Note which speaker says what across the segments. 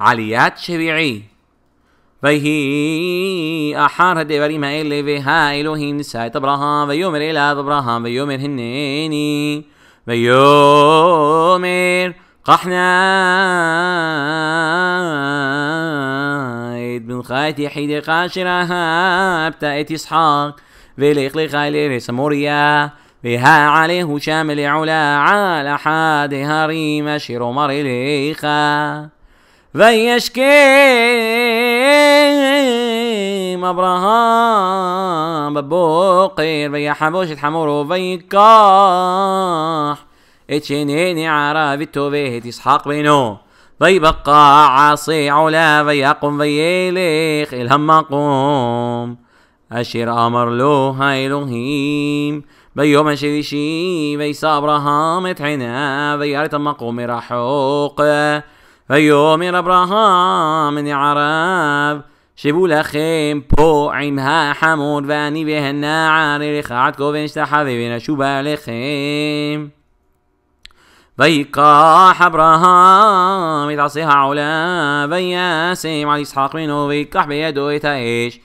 Speaker 1: علیات شبیعی ויהי אחר הדברים האלה, והאלוהים נשא את אברהם, ויאמר אליו אברהם, ויאמר הנני, ויאמר קח נא את בנך את יחידך אשר אהבת את ישחק, ולך לך אל ארץ המוריה. והעלהו שם לעולה על אחד ההרים אשר אומר אליך فيشكي مبرهام ببوقير فيا حبوش تحمر فيكاح اتشينيني عربي توبيت يسحق بينو فيبقى عصي علا بي فيليخ الهم قوم أشير أمر له هاي لوهيم بيوم بي بيس أبراهام بي ارتم مقوم راحوق ויאמר אברהם נעריו שבו לכם פה עם החמוד ואני והנער אליך עד כה ונשתחווה ונשובה אליכם. ויקח אברהם את עשי העולה וישם על יצחק מנו ויקח בידו את האש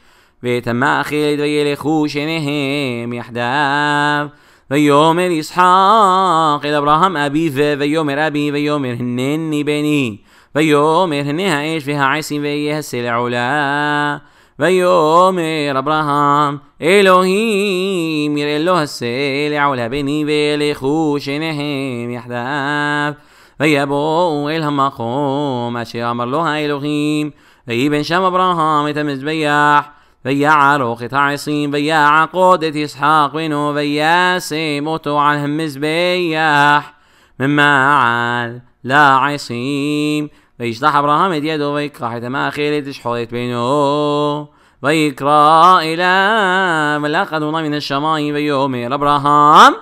Speaker 1: ואת המאכלת וילכו שניהם יחדיו ויאמר יצחק אל אברהם אבי ויאמר אבי ויאמר הנני בני ويومر هنيها ايش فيها عيسي بيها السلع ولا ويومر ابراهام الوهيم ير اله السلع ولا بني بيلي خوش نهيم يحداف ويبو الهم اقوم اشي امر لها الوهيم وي بن شام ابراهام يتمز بياح ويا عروق تعصيم ويا عقودة اسحاق ونو ويا سيموتو على همز بياح مما عال لا عصيم ويجدح ابراهام يدو ويكرا حتى ما خيلت شحوريت بينو ويكرا الى ملاك ادونا من السماء ويومر ابراهام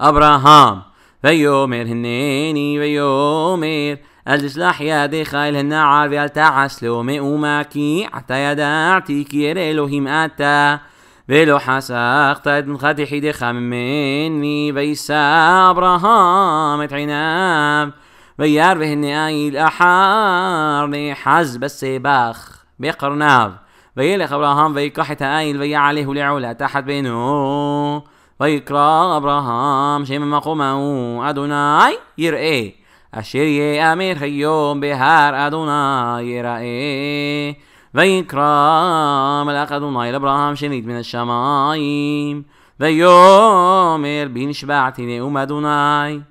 Speaker 1: ابراهام ويومر هنيني ويومر الاسلاح يا دي خايل هن عارفي التعسلو مئوماكي حتى يدعتي كير الوهيم اتا بلو حساق تد خاتي حيدي خمني بيسا ابراهام اتعينام ويار بهني الأحار حزب السباخ بقرناب ويلخ أبراهام ويكحت آيل ويا عليه لعلا تحت بينه ويكرا أبراهام شم مقومه أدوناي يرئي أشير امير خيوم بهار أدوناي يرئي ويكرا ملاك ادوناي لابراهام شنيد من الشمايم ويوم بين شبعتي נשבעתי ادوناي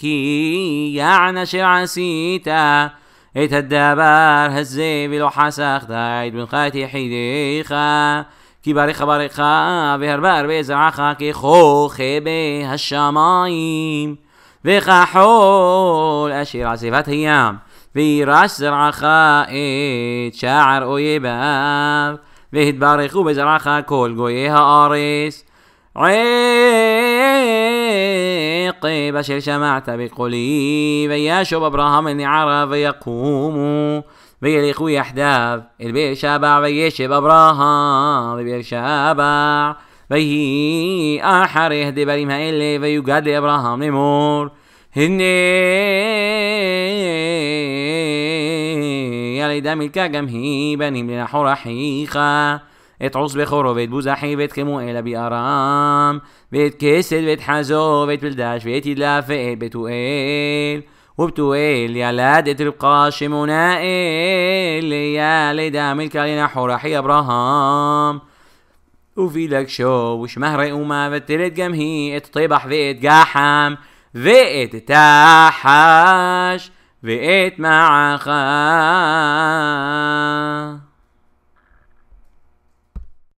Speaker 1: كي يعنش عسيتا إيت الدبار هزي بلو حسخ دايد من خاتي حديخا كي باريخا باريخا بهربار بزرعخا كي خوخي به الشمايم وخحول أشير عسيفات هيام וירש זרעך את שער אויביו, והתברכו בזרעך כל גויי הארץ. يقي بشر شمعت بقلي بيا شب ابراهام اني عرف يقوم بيليق ويحداف البير شبع شب ابراهام البير شبع بيا احر يهدي بريم هايلي ويقاد ابراهام نمور هني يا لدم الكاجم هي بني من حرحيخه את עוס بوزاحي ואת בוזחי ואת بي أرام بيت ואת כסד ואת חזו ואת בלדש ואת ידלף ואת בתואל وبتويل يا لاد ربقا شمونا يا ليدا ملك علينا حورحي ابراهام وفي لك شو وش مهري وما بتلت جمهي اتطيبح فئت جحم فئت تحش فئت معخا